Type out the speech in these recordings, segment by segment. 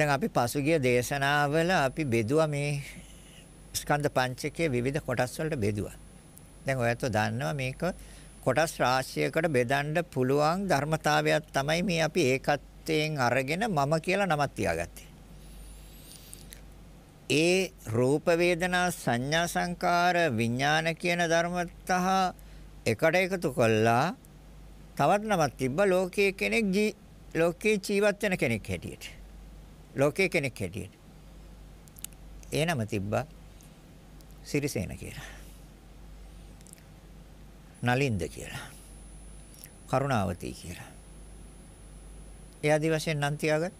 දැන් අපි පසුගිය දේශනාවල අපි බෙදුවා මේ ස්කන්ධ පංචකයේ විවිධ කොටස් වලට බෙදුවා. දැන් ඔයත් දන්නවා මේක කොටස් රාශියකට බෙදන්න පුළුවන් ධර්මතාවයක් තමයි මේ අපි ඒකත්වයෙන් අරගෙන මම කියලා නමක් තියාගත්තේ. ඒ රූප වේදනා සංඥා සංකාර විඥාන කියන ධර්මතහ එකට එකතු කළා තවත් නමක් තිබ්බා ලෝකයේ කෙනෙක් ලෝකේ ජීවත් වෙන කෙනෙක් හැටියට. ලෝකයේ කෙනෙක් හැටියට. ඒ නම තිබ්බා සිරිසේන කියලා. නලින්ද කියලා. කරුණාවති කියලා. ඒ ආදි වශයෙන් නම් තියාගත්තා.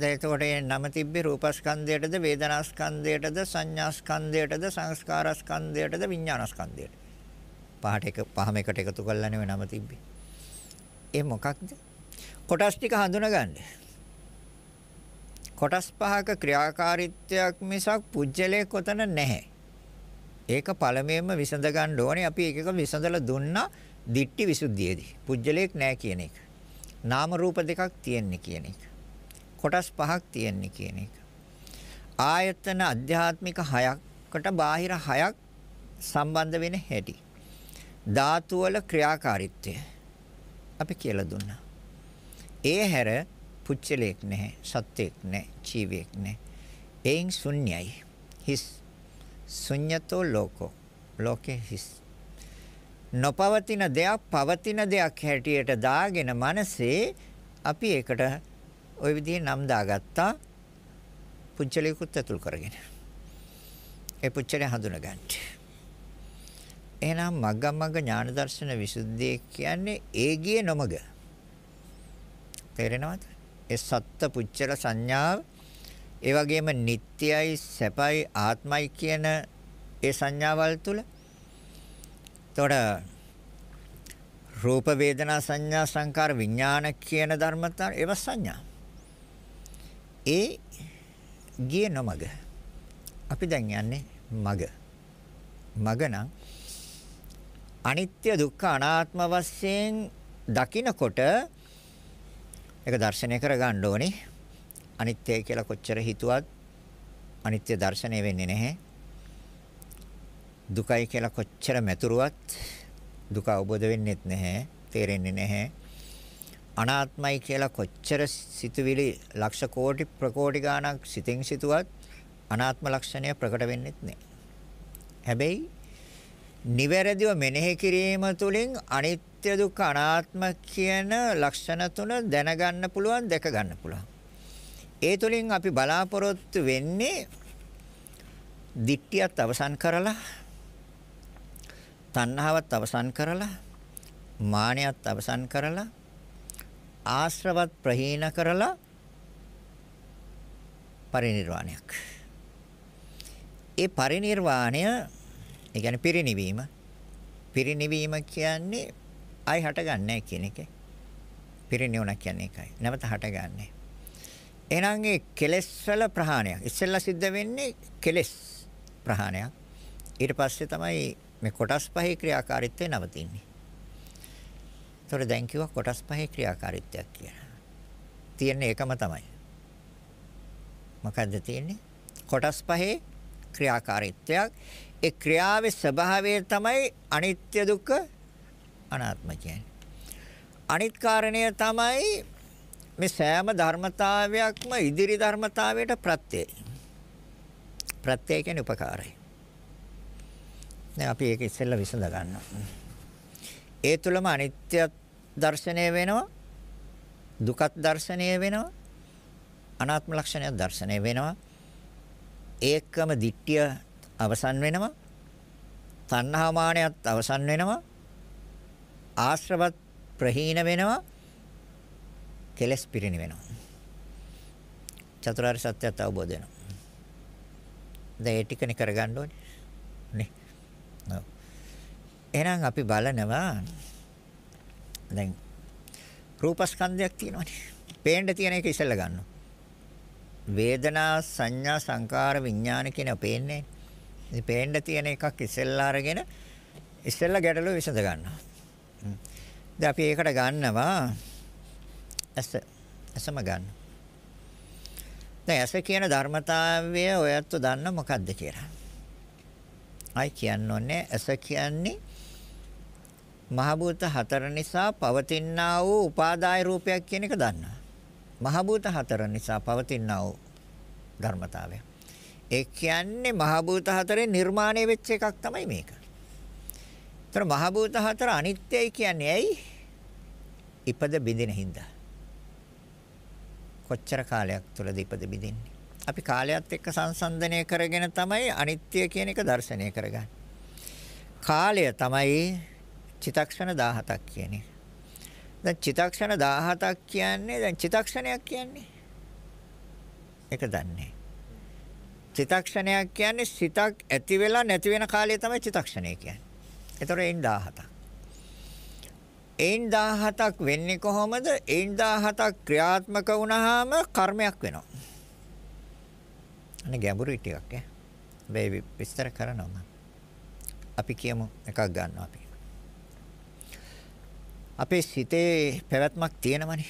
දැන් එතකොට මේ නම තිබ්බේ රූපස්කන්ධයටද වේදනාස්කන්ධයටද සංඥාස්කන්ධයටද සංස්කාරස්කන්ධයටද විඥානස්කන්ධයට. පහට එක පහම එකට එකතු කරලා නෙවෙයි නම තිබ්බේ. ඒ මොකක්ද? කොටස් ටික හඳුනගන්නේ. කොටස් පහක ක්‍රියාකාරීත්වයක් මිසක් පුජ්‍යලේ කොතන නැහැ. ඒක පළමුවෙන්ම විසඳ ගන්න ඕනේ අපි එක එක විසඳලා දුන්නා දිට්ටි විසුද්ධියේදී. පුජ්‍යලේක් නැහැ කියන එක. නාම රූප දෙකක් තියෙන්නේ කියන එක. කොටස් පහක් තියෙන්නේ කියන එක. ආයතන අධ්‍යාත්මික හයක්කට බාහිර හයක් සම්බන්ධ වෙන හැටි. ධාතු වල ක්‍රියාකාරීත්වය අපි කියලා දුන්නා. ඒ හැර පුච්චලයක් නැහැ, සත්‍යයක් නැහැ, ජීවියෙක් නැහැ. එයින් ශුන්‍යයි. හිස් ශුන්‍යතෝ ලෝකෝ. ලෝකේ හිස්. නොපවතින දෙයක් පවතින දෙයක් හැටියට දාගෙන මනසේ අපි ඒකට ওই විදිහේ නම් දාගත්තා. පුච්චලයකුත් ඇතුල් කරගෙන. ඒ පුච්චලය හඳුනගන්න. එහෙනම් මග්ගමග්ග ඥාන දර්ශන විසුද්ධිය කියන්නේ ඒගියේ නොමග. තේරෙනවද? ඒ සත්ත්ව පුච්චල සංඥාව ඒ වගේම නිට්ටයයි සැපයි ආත්මයි කියන ඒ සංඥාවල් තුල එතකොට රූප වේදනා සංඥා සංකාර විඥාන කියන ධර්මතා ඒව සංඥා ඒ ගිය නොමග අපි දැන් යන්නේ මග මග නම් අනිත්‍ය දුක්ඛ අනාත්ම වශයෙන් දකිනකොට ඒක දර්ශනය කරගන්න ඕනේ. අනිත්‍ය කියලා කොච්චර හිතුවත් අනිත්‍ය දර්ශනය වෙන්නේ නැහැ. දුකයි කියලා කොච්චර මෙතුරුවත් දුක අවබෝධ වෙන්නේත් නැහැ, තේරෙන්නේ නැහැ. අනාත්මයි කියලා කොච්චර සිතුවිලි ලක්ෂ කෝටි ප්‍රකෝටි ගණක් සිතෙන් සිතුවත් අනාත්ම ලක්ෂණය ප්‍රකට වෙන්නේත් නැහැ. හැබැයි නිවැරදිව මෙනෙහි කිරීම තුළින් අනිත් අනිත්‍ය දුක්ඛ අනාත්ම කියන ලක්ෂණ තුන දැනගන්න පුළුවන් දැක ගන්න පුළුවන්. ඒ තුලින් අපි බලාපොරොත්තු වෙන්නේ දිට්ඨියත් අවසන් කරලා තණ්හාවත් අවසන් කරලා මානයත් අවසන් කරලා ආශ්‍රවත් ප්‍රහීන කරලා පරිණිරවාණයක්. ඒ පරිණිරවාණය ඒ කියන්නේ පිරිණිවීම පිරිණිවීම කියන්නේ ආයි හටගන්නේ කියන එකයි. පිරිනිවන කියන්නේ ඒකයි. නැවත හටගන්නේ. එහෙනම් ඒ කෙලෙස් වල ප්‍රහාණයක්. ඉස්සෙල්ලා සිද්ධ වෙන්නේ කෙලෙස් ප්‍රහාණයක්. ඊට පස්සේ තමයි මේ කොටස් පහේ ක්‍රියාකාරීත්වය නවතින්නේ. ඒතොර දැන් කිව්වා කොටස් පහේ ක්‍රියාකාරීත්වයක් කියලා. තියෙන්නේ එකම තමයි. මොකද්ද තියෙන්නේ? කොටස් පහේ ක්‍රියාකාරීත්වයක්. ඒ ක්‍රියාවේ ස්වභාවය තමයි අනිත්‍ය දුක්ඛ අනාත්ම කියන්නේ. අනිත් කාරණය තමයි මේ සෑම ධර්මතාවයක්ම ඉදිරි ධර්මතාවයට ප්‍රත්‍යයයි. ප්‍රත්‍යය කියන්නේ උපකාරය. දැන් අපි ඒක ඉස්සෙල්ලා විසඳ ගන්නවා. ඒ තුළම අනිත්‍ය දර්ශනය වෙනවා, දුකත් දර්ශනය වෙනවා, අනාත්ම ලක්ෂණයක් දර්ශනය වෙනවා. ඒකම දිට්ඨිය අවසන් වෙනවා. තණ්හා මානයත් අවසන් වෙනවා. ආශ්‍රවත් ප්‍රහීන වෙනවා කෙලස් පිරිණි වෙනවා චතුරාර්ය සත්‍යයත් අවබෝධ වෙනවා දැන් ඒ ටිකනේ කරගන්න ඕනේ නේ ඔව් එහෙනම් අපි බලනවා දැන් රූපස්කන්ධයක් තියෙනවානේ පේන්න තියෙන එක ඉස්සෙල්ලා ගන්නවා වේදනා සංඥා සංකාර විඥාන කියන පේන්නේ ඉතින් පේන්න තියෙන එකක් ඉස්සෙල්ලා අරගෙන ඉස්සෙල්ලා ගැටලුව විසඳ ගන්නවා දැන් අපි ඒකට ගන්නවා ඇස. ඇසම ගන්න. දැන් ඇස කියන ධර්මතාවය ඔයත් දන්න මොකද්ද කියලා. අයි කියන්න ඕනේ ඇස කියන්නේ මහ භූත හතර නිසා පවතිනා වූ උපාදාය රූපයක් කියන එක දන්නවා. මහ භූත හතර නිසා පවතිනා වූ ධර්මතාවය. ඒ කියන්නේ මහ භූත හතරේ නිර්මාණය වෙච්ච එකක් තමයි මේක. ତර මහ භූත හතර අනිත්‍යයි කියන්නේ ඇයි? ඉපද බිඳින හින්දා. කොච්චර කාලයක් තුලද ඉපද බිඳින්නේ? අපි කාලයත් එක්ක සංසන්දනය කරගෙන තමයි අනිත්‍ය කියන එක දැర్శණය කරගන්නේ. කාලය තමයි චිතක්ෂණ 17ක් කියන්නේ. දැන් චිතක්ෂණ 17ක් කියන්නේ දැන් චිතක්ෂණයක් කියන්නේ. ඒක දන්නේ. චිතක්ෂණයක් කියන්නේ සිතක් ඇති වෙලා නැති වෙන කාලය තමයි චිතක්ෂණය කියන්නේ. එතකොට එයින් 17ක්. එයින් 17ක් වෙන්නේ කොහොමද? එයින් 17ක් ක්‍රියාත්මක වුණාම කර්මයක් වෙනවා. අනේ ගැඹුරු ටිකක් ඈ. මේ විස්තර කරනවා අපි කියමු එකක් ගන්නවා අපි. අපේ සිතේ පැවැත්මක් තියෙනවනේ.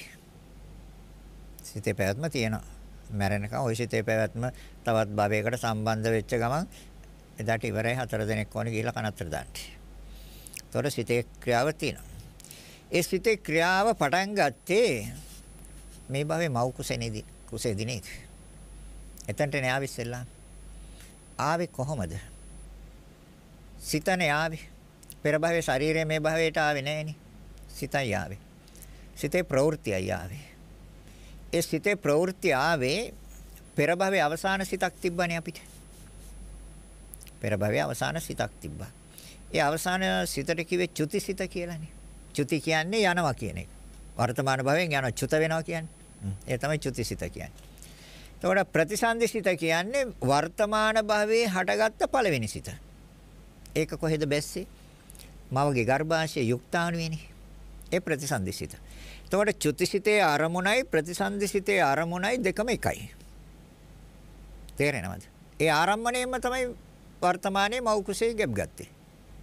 සිතේ පැවැත්ම තියෙනවා. මැරෙනකම් ওই සිතේ පැවැත්ම තවත් භවයකට සම්බන්ධ වෙච්ච ගමන් එදාට ඉවරයි හතර දෙනෙක් ඕනේ ගිහිල්ලා කනත්තර දාන්නේ. තොර සිතේ ක්‍රියාව තියෙනවා. ඒ සිතේ ක්‍රියාව පටන් ගත්තේ මේ භවයේ මව් කුසෙනේදී කුසෙදී නේද? එතනට න්යාවි ඉස්සෙල්ලා. ආවේ කොහොමද? සිතනේ ආවේ. පෙර භවයේ ශරීරය මේ භවයට ආවේ නැහෙනි. සිතයි ආවේ. සිතේ ප්‍රවෘත්තියයි ආවේ. ඒ සිතේ ප්‍රවෘත්ති ආවේ පෙර භවයේ අවසාන සිතක් තිබ්බනේ අපිට. පෙර භවයේ අවසාන සිතක් තිබ්බා. ඒ අවසාන සිතට කිව්වේ චුතිසිත කියලානේ. චුති කියන්නේ යනවා කියන එක. වර්තමාන භවයෙන් යනවා චුත වෙනවා කියන්නේ. ඒ තමයි චුතිසිත කියන්නේ. එතකොට ප්‍රතිසන්දිසිත කියන්නේ වර්තමාන භවයේ හටගත්ත පළවෙනි සිත. ඒක කොහෙද බැස්සේ? මවගේ ගර්භාෂයේ යුක්තාණුවේනේ. ඒ ප්‍රතිසන්දිසිත. එතකොට චුතිසිතේ අරමුණයි ප්‍රතිසන්දිසිතේ අරමුණයි දෙකම එකයි. තේරෙනවද? ඒ ආරම්භණයෙන්ම තමයි වර්තමානයේ මෞකුසේ ගැබ් ගත්තේ.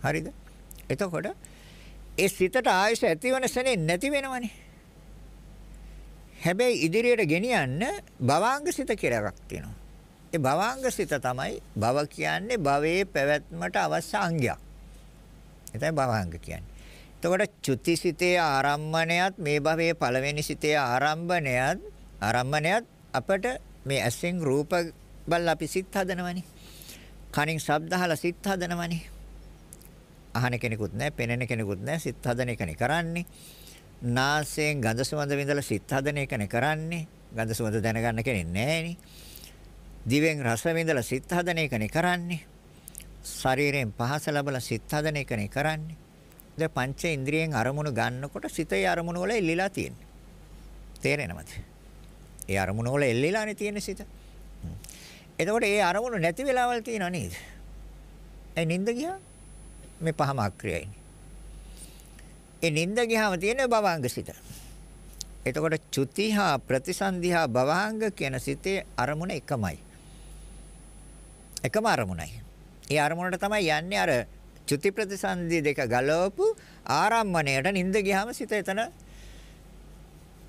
හරිද? එතකොට ඒ සිතට ආයස ඇතිවන සෙනේ නැති වෙනවනේ. හැබැයි ඉදිරියට ගෙනියන්න භවාංග සිත කියලා එකක් තියෙනවා. ඒ භවාංග සිත තමයි භව කියන්නේ භවයේ පැවැත්මට අවශ්‍ය අංගයක්. එතන භවාංග කියන්නේ. එතකොට චුතිසිතේ ආරම්භණයත් මේ භවයේ පළවෙනි සිතේ ආරම්භණයත් ආරම්භණයත් අපට මේ ඇසෙන් රූප බල අපි සිත් හදනවනේ. කනින් ශබ්ද අහලා සිත් හදනවනේ. අහන කෙනෙකුත් නැහැ, පෙනෙන කෙනෙකුත් නැහැ. සිත හදන එකනේ කරන්නේ. නාසයෙන් ගඳ සුවඳ විඳලා සිත හදන එකනේ කරන්නේ. ගඳ සුවඳ දැනගන්න කෙනෙක් නැහැ දිවෙන් රස විඳලා සිත හදන එකනේ කරන්නේ. ශරීරයෙන් පහස ලැබලා සිත හදන එකනේ කරන්නේ. දැන් පංච ඉන්ද්‍රියෙන් අරමුණු ගන්නකොට සිතේ අරමුණු වල එල්ලීලා තියෙන්නේ. තේරෙනවද? ඒ අරමුණු වල එල්ලීලානේ තියෙන සිත. එතකොට ඒ අරමුණු නැති වෙලාවල් තියෙනව නේද? ඒ නිින්ද ගියා මේ පහම අක්‍රියයි. ඒ නිින්ද ගියාම තියෙන භවංග සිත. එතකොට චුතිහා ප්‍රතිසන්ධිහා භවංග කියන සිතේ අරමුණ එකමයි. එකම අරමුණයි. ඒ අරමුණට තමයි යන්නේ අර චුති ප්‍රතිසන්ධි දෙක ගලවපු ආරම්මණයට නිින්ද ගියාම සිත එතන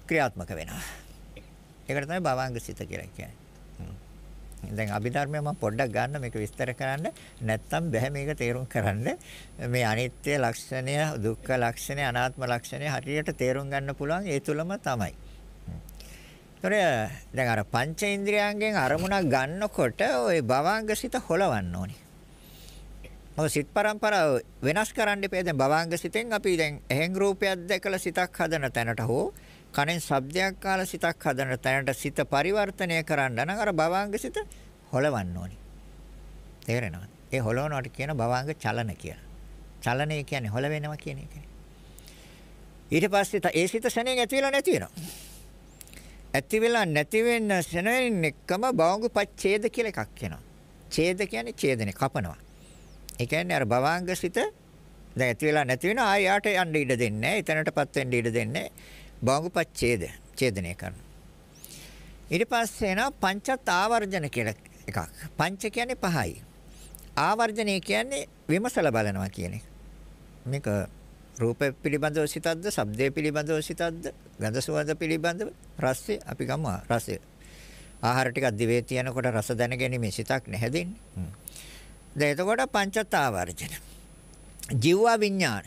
ක්‍රියාත්මක වෙනවා. ඒකට තමයි භවංග සිත කියලා කියන්නේ. දැන් අභිධර්මය මම පොඩ්ඩක් ගන්න මේක විස්තර කරන්න නැත්තම් බැහැ මේක තේරුම් කරන්න මේ අනිත්‍ය ලක්ෂණය දුක්ඛ ලක්ෂණය අනාත්ම ලක්ෂණය හරියට තේරුම් ගන්න පුළුවන් ඒ තුලම තමයි. ඒතර දැන් අර පංච ඉන්ද්‍රියයන්ගෙන් අරමුණක් ගන්නකොට ওই භවංග සිත හොලවන්න ඕනේ. මොකද සිත් પરම්පරාව වෙනස් කරන්න එපා. දැන් භවංග සිතෙන් අපි දැන් එහෙන් රූපයක් දැකලා සිතක් හදන තැනට හෝ කණෙන් ශබ්දයක් කාලා සිතක් හදන තැනට සිත පරිවර්තනය කරන්න නම් අර භවංග සිත හොලවන්න ඕනේ. තේරෙනවද? ඒ හොලවනවට කියන භවංග චලන කියලා. චලනය කියන්නේ හොල වෙනවා කියන එකනේ. ඊට පස්සේ ඒ සිත ශණයෙන් ඇති වෙලා නැති වෙනවා. ඇති වෙලා නැති වෙන්න ශණයෙන් එක්කම භවංග පච්ඡේද කියලා එකක් එනවා. ඡේද කියන්නේ ඡේදනේ කපනවා. ඒ කියන්නේ අර භවංග සිත දැන් ඇති වෙලා නැති වෙන ආය යාට යන්න ඉඩ දෙන්නේ නැහැ. එතනටපත් වෙන්න ඉඩ දෙන්නේ නැහැ. භංගුපච්ඡේද ඡේදනය කරනවා. ඊට පස්සේ එනවා පංචත් ආවර්ජන කියලා එකක්. පංච කියන්නේ පහයි. ආවර්ජනය කියන්නේ විමසලා බලනවා කියන එක. මේක රූප පිළිබඳව සිතද්ද, ශබ්දය පිළිබඳව සිතද්ද, ගඳ සුවඳ පිළිබඳව රසය අපි ගමු රසය. ආහාර ටිකක් දිවේ තියනකොට රස දැනගැනීමේ සිතක් නැහැදෙන්නේ. දැන් එතකොට පංචත් ආවර්ජන. ජීව විඥාන.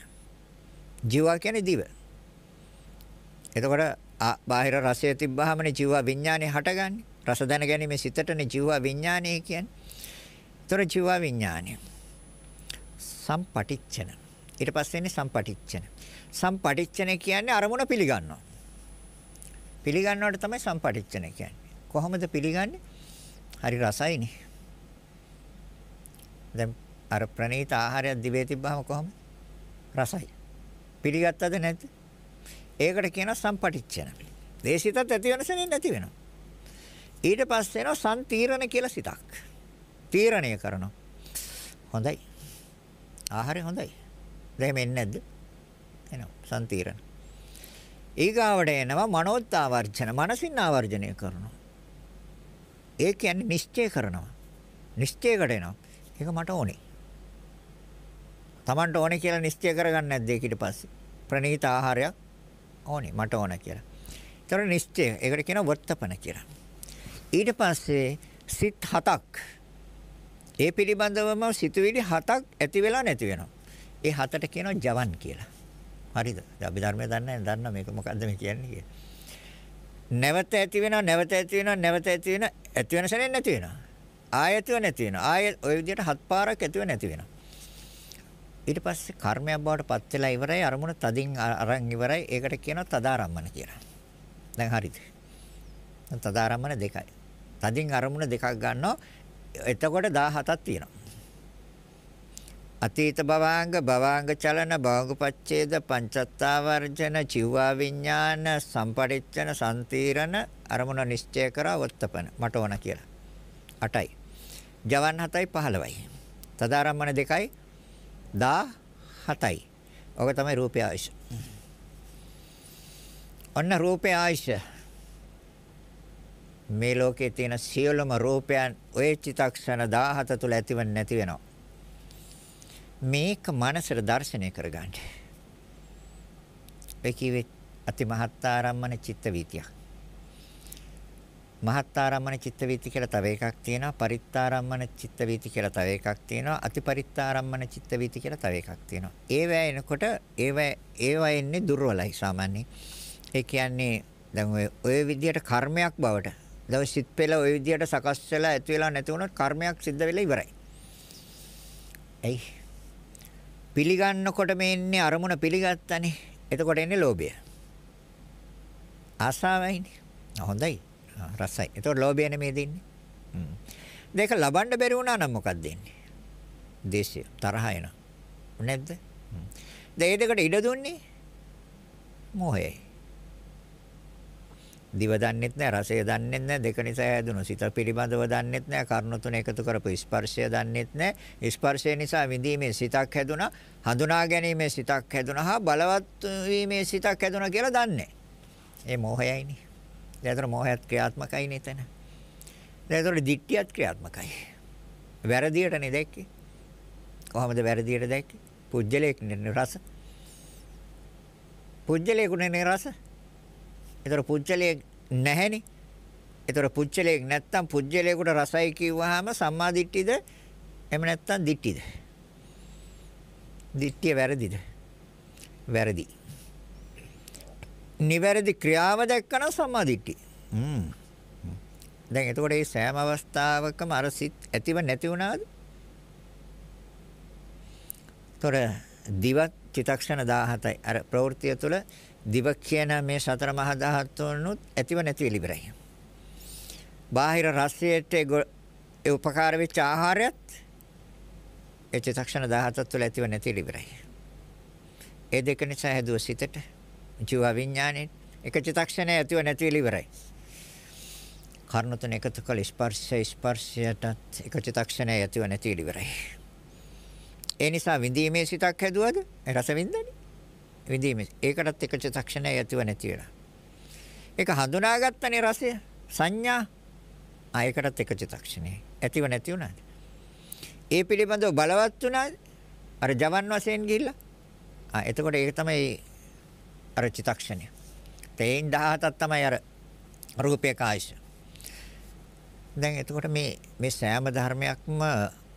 ජීව කියන්නේ දිව. එතකොට බාහිර රසය තිබ්බහමනේ ජීව විඥානේ හටගන්නේ. රස දැන ගැනීම සිතටනේ ජීව විඥානේ කියන්නේ. ඒතර ජීව විඥානේ සම්පටිච්ඡන. ඊට පස්සේ එන්නේ සම්පටිච්ඡන. සම්පටිච්ඡන කියන්නේ අරමුණ පිළිගන්නවා. පිළිගන්නවට තමයි සම්පටිච්ඡන කියන්නේ. කොහොමද පිළිගන්නේ? හරි රසයිනේ. දැන් අර ප්‍රණීත ආහාරයක් දිවේ තිබ්බහම කොහොමද? රසයි. පිළිගත්තද නැද්ද? ඒකට කියනවා සම්පටිච්ඡන. මේ සිතත් ඇති වෙන සෙනින් නැති වෙනවා. ඊට පස්සේ එනවා සම්තිරණ කියලා සිතක්. තීරණය කරනවා. හොඳයි. ආහාරය හොඳයි. දැන් මෙන්නේ නැද්ද? එනවා සම්තිරණ. ඊගාවට එනවා මනෝත්ආවර්ජන. මනසින් ආවර්ජනය කරනවා. ඒ කියන්නේ නිශ්චය කරනවා. නිශ්චයකට එනවා. ඒක මට ඕනේ. Tamanට ඕනේ කියලා නිශ්චය කරගන්නේ නැද්ද ඒක ඊට පස්සේ? ප්‍රණීත ආහාරයක් ඕනේ මට ඕන කියලා. ඒතර නිශ්චය. ඒකට කියනවා වර්තපන කියලා. ඊට පස්සේ සිත් හතක් ඒ පිළිබඳවම සිතුවිලි හතක් ඇති වෙලා නැති වෙනවා. ඒ හතට කියනවා ජවන් කියලා. හරිද? අපි ධර්මය දන්නේ නැහැ. දන්නා මේක මොකද්ද මේ කියන්නේ කියලා. නැවත ඇති වෙනවා, නැවත ඇති වෙනවා, නැවත ඇති වෙනවා, ඇති වෙන සැරෙන් නැති වෙනවා. ආයතිව නැති වෙනවා. ආය ඔය විදිහට හත් පාරක් ඇතිව නැති වෙනවා. ඊට පස්සේ කර්මයක් බවට පත් වෙලා ඉවරයි අරමුණ තදින් අරන් ඉවරයි. ඒකට කියනවා තදාරම්මන කියලා. දැන් හරිද? තදාරම්මන දෙකයි. තදින් අරමුණ දෙකක් ගන්නවා. එතකොට 17ක් තියෙනවා. අතීත භවාංග භවාංග චලන භවංග පච්ඡේද පංචත්තා වර්ජන චිවා විඥාන සම්පරිච්ඡන සම්තිරණ අරමුණ නිශ්චය කරා වත්තපන මට ඕන කියලා 8යි ජවන් 7යි 15යි තදාරම්මන 2යි 17යි. ඔක තමයි රූපේ ආයශ. ඔන්න රූපේ ආයශ. මේ ලෝකයේ තියෙන සියලුම රූපයන් ඔය චිතක්ෂණ 17 තුල ඇතිව නැති වෙනවා. මේක මනසට දැర్శණය කරගන්න. ඒ කිව්වේ අතිමහත් ආරම්මන චිත්ත වීතියක්. මහත්තාරම්මන චිත්තවීති කියලා තව එකක් තියෙනවා පරිත්තාරම්මන චිත්තවීති කියලා තව එකක් තියෙනවා අතිපරිත්තාරම්මන චිත්තවීති කියලා තව එකක් තියෙනවා ඒවැ එනකොට ඒවැ ඒවැ එන්නේ දුර්වලයි සාමාන්‍යයෙන් ඒ කියන්නේ දැන් ඔය ඔය විදියට කර්මයක් බවට දැන් සිත් පෙළ ඔය විදියට සකස් වෙලා ඇති වෙලා නැති වුණොත් කර්මයක් සිද්ධ වෙලා ඉවරයි ඇයි පිළිගන්නකොට මේ ඉන්නේ අරමුණ පිළිගත්තනේ එතකොට එන්නේ ලෝභය ආසාවයිනේ හොඳයි රසයි. එතකොට ලෝභයනේ මේ දෙන්නේ. හ්ම්. දෙක ලබන්න බැරි වුණා නම් මොකක්ද දෙන්නේ? දේශය තරහ එනවා. නැද්ද? හ්ම්. ඒ දෙකට ඉඩ දුන්නේ මොහයයි. දිව දන්නෙත් නැහැ රසය දන්නෙත් නැහැ දෙක නිසා හැදුණු සිත පිළිබඳව දන්නෙත් නැහැ කර්ණ තුන එකතු කරපු ස්පර්ශය දන්නෙත් නැහැ ස්පර්ශය නිසා විඳීමේ සිතක් හැදුණා හඳුනා ගැනීමේ සිතක් හැදුණා හා බලවත් වීමේ සිතක් හැදුණා කියලා දන්නේ. ඒ මොහයයිනේ. දැන් ඒතර මොහයත් ක්‍රියාත්මකයි නේතන. දැන් ඒතර දික්කියත් ක්‍රියාත්මකයි. වැරදියට නේ දැක්කේ. කොහොමද වැරදියට දැක්කේ? පුජ්‍යලයක් නේ රස. පුජ්‍යලයකුනේ නේ රස. ඒතර පුජ්‍යලයක් නැහැනේ. ඒතර පුජ්‍යලයක් නැත්තම් පුජ්‍යලයකට රසයි කිව්වහම සම්මා දිට්ඨිද එහෙම නැත්තම් දිට්ඨිද? දිට්ඨිය වැරදිද? වැරදි. නිවැරදි ක්‍රියාව දැක්කන සම්මාදිට්ඨිය. හ්ම්. දැන් එතකොට මේ සෑම අවස්ථාවකම අර සිත් ඇතිව නැති වුණාද? තොර දිවත් චිතක්ෂණ 17යි. අර ප්‍රවෘත්තිය තුළ දිව කියන මේ සතර මහා ධාතුනුත් ඇතිව නැති වෙලි ඉවරයි. බාහිර රසයට ඒ උපකාර වෙච්ච ආහාරයත් ඒ චිතක්ෂණ 17 තුළ ඇතිව නැති ඉවරයි. ඒ දෙක නිසා හැදුව සිතට ජීව විඥානේ එක චිතක්ෂණය ඇතුව නැතිව ඉවරයි. කර්ණ තුන එකතු කළ ස්පර්ශය ස්පර්ශයටත් එක චිතක්ෂණය ඇතුව නැතිව ඉවරයි. ඒ නිසා විඳීමේ සිතක් හැදුවද? රස විඳින්නේ. විඳීමේ. ඒකටත් එක චිතක්ෂණය ඇතුව නැති වෙනවා. ඒක හඳුනාගත්තනේ රසය. සංඥා ආයකටත් එක චිතක්ෂණේ ඇතිව නැති වුණාද? ඒ පිළිබඳව බලවත් වුණාද? අර ජවන් වශයෙන් ගිහිල්ලා. ආ එතකොට ඒක තමයි අර චිතක්ෂණය. තේන් 17ක් තමයි අර රූපේ කායශ. දැන් එතකොට මේ මේ සෑම ධර්මයක්ම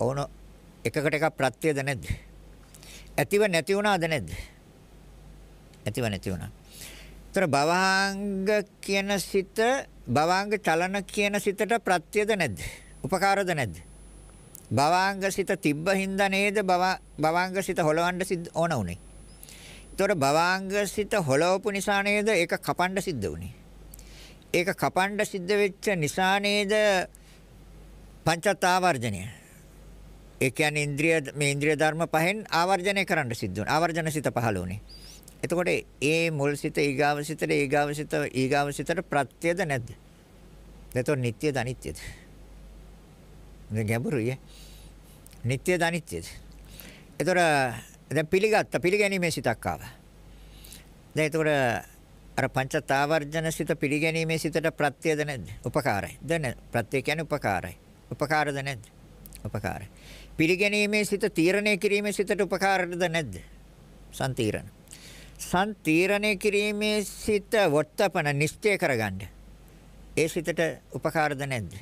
ඕන එකකට එකක් ප්‍රත්‍යද නැද්ද? ඇතිව නැති වුණාද නැද්ද? ඇතිව නැති වුණා. ඒතර භවංග කියන සිත භවංග චලන කියන සිතට ප්‍රත්‍යද නැද්ද? උපකාරද නැද්ද? භවංග සිත තිබ්බ හින්දා නේද භවංග සිත හොලවන්න ඕන උනේ. එතකොට භවාංග සිත හොලවපු නිසා නේද ඒක කපන්න සිද්ධ වුනේ. ඒක කපන්න සිද්ධ වෙච්ච නිසා නේද පංචත් ආවර්ජණය. ඒ කියන්නේ ඉන්ද්‍රිය මේ ඉන්ද්‍රිය ධර්ම පහෙන් ආවර්ජණය කරන්න සිද්ධ වුණා. ආවර්ජන සිත පහළ වුණේ. එතකොට ඒ මුල් සිත ඊගාව සිතට ඊගාව සිත ඊගාව සිතට ප්‍රත්‍යද නැද්ද? නැතොත් නিত্যද අනිත්‍යද? මේ ගැඹුරුයි. නিত্যද අනිත්‍යද? එතකොට දැන් පිළිගත්ත පිළිගැනීමේ සිතක් ආවා. දැන් එතකොට අර පංචතාවර්ජන සිත පිළිගැනීමේ සිතට ප්‍රත්‍යද නැද්ද? උපකාරයි. දැන් ප්‍රත්‍ය කියන්නේ උපකාරයි. උපකාරද නැද්ද? උපකාරයි. පිළිගැනීමේ සිත තීරණය කිරීමේ සිතට උපකාරද නැද්ද? සම්තිරණ. සම්තිරණය කිරීමේ සිත වොත්තපන නිශ්චය කරගන්න. ඒ සිතට උපකාරද නැද්ද?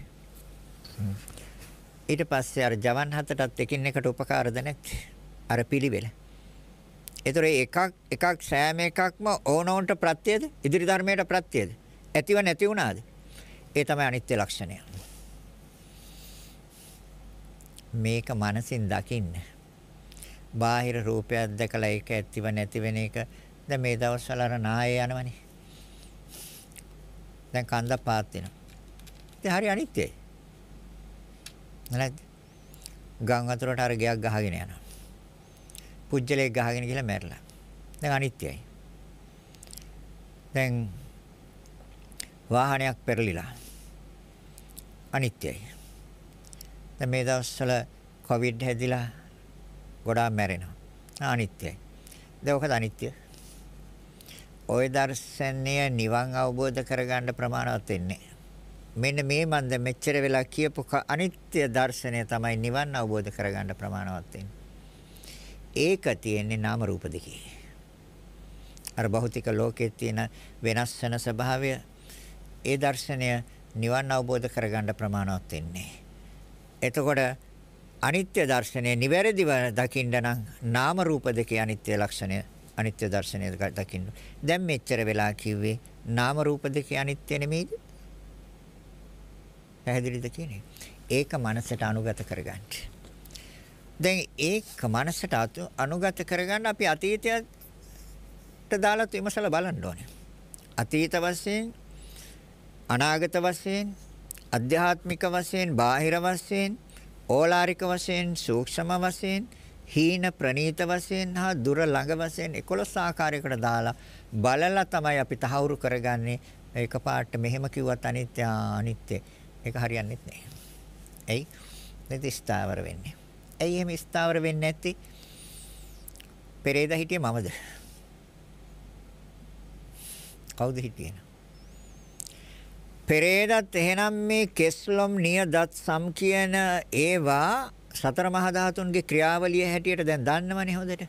ඊට පස්සේ අර ජවන් හතටත් එකින් එකට උපකාරද නැද්ද? අර පිළිවෙල. ඒතර එකක් එකක් සෑම එකක්ම ඕනෝන්ට ප්‍රත්‍යද? ඉදිරි ධර්මයට ප්‍රත්‍යද? ඇතිව නැති වුණාද? ඒ තමයි අනිත්‍ය ලක්ෂණය. මේක මනසින් දකින්න. බාහිර රූපයක් දැකලා ඒක ඇතිව නැති වෙන එක දැන් මේ දවස්වල අර නාය යනවනේ. දැන් කඳ පාත් වෙනවා. ඉතින් හරි අනිත්‍යයි. නැත්නම් ගම් වතුරට අර ගයක් ගහගෙන යනවා. පුජ්‍යලයක් ගහගෙන ගිහලා මැරලා. දැන් අනිත්‍යයි. දැන් වාහනයක් පෙරලිලා අනිත්‍යයි. දැන් මේ දවස්වල කොවිඩ් හැදිලා ගොඩාක් මැරෙනවා. අනිත්‍යයි. දැන් ඔකද අනිත්‍ය? ওই දර්ශනය නිවන් අවබෝධ කරගන්න ප්‍රමාණවත් වෙන්නේ. මෙන්න මේ මන්ද මෙච්චර වෙලා කියපු අනිත්‍ය දර්ශනය තමයි නිවන් අවබෝධ කරගන්න ප්‍රමාණවත් වෙන්නේ. ඒක තියෙන්නේ නාම රූප දෙකේ. අර භෞතික ලෝකයේ තියෙන වෙනස් වෙන ස්වභාවය ඒ දර්ශනය නිවන් අවබෝධ කරගන්න ප්‍රමාණවත් වෙන්නේ. එතකොට අනිත්‍ය දර්ශනය නිවැරදිව දකින්න නම් නාම රූප දෙකේ අනිත්‍ය ලක්ෂණය අනිත්‍ය දර්ශනය දකින්න. දැන් මෙච්චර වෙලා කිව්වේ නාම රූප දෙකේ අනිත්‍ය නෙමෙයිද? පැහැදිලිද කියන්නේ? ඒක මනසට අනුගත කරගන්න. දැන් ඒක මනසට අනුගත කරගන්න අපි අතීතයට දාලා විමසලා බලන්න ඕනේ. අතීත වශයෙන් අනාගත වශයෙන් අධ්‍යාත්මික වශයෙන් බාහිර වශයෙන් ඕලාරික වශයෙන් සූක්ෂම වශයෙන් හීන ප්‍රනීත වශයෙන් හා දුර ළඟ වශයෙන් 11 ආකාරයකට දාලා බලලා තමයි අපි තහවුරු කරගන්නේ ඒක පාට මෙහෙම කිව්වත් අනිත්‍ය අනිත්‍ය ඒක හරියන්නේ නැහැ. එයි? නිතිස්තාවර වෙන්නේ. ඇයි එහෙම ස්ථාවර වෙන්නේ නැත්තේ? පෙරේද හිටියේ මමද? කවුද හිටියේ? පෙරේදත් එහෙනම් මේ කෙස්ලොම් නියදත් සම් කියන ඒවා සතර මහා ධාතුන්ගේ ක්‍රියාවලිය හැටියට දැන් දන්නවනේ හොඳට.